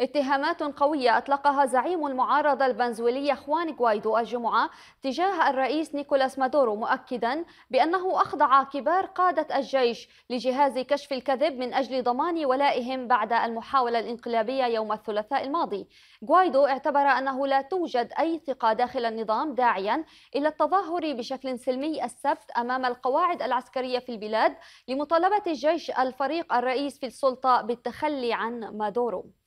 اتهامات قوية أطلقها زعيم المعارضة الفنزويلية خوان غوايدو الجمعة تجاه الرئيس نيكولاس مادورو مؤكدا بأنه أخضع كبار قادة الجيش لجهاز كشف الكذب من أجل ضمان ولائهم بعد المحاولة الانقلابية يوم الثلاثاء الماضي غوايدو اعتبر أنه لا توجد أي ثقة داخل النظام داعيا إلى التظاهر بشكل سلمي السبت أمام القواعد العسكرية في البلاد لمطالبة الجيش الفريق الرئيس في السلطة بالتخلي عن مادورو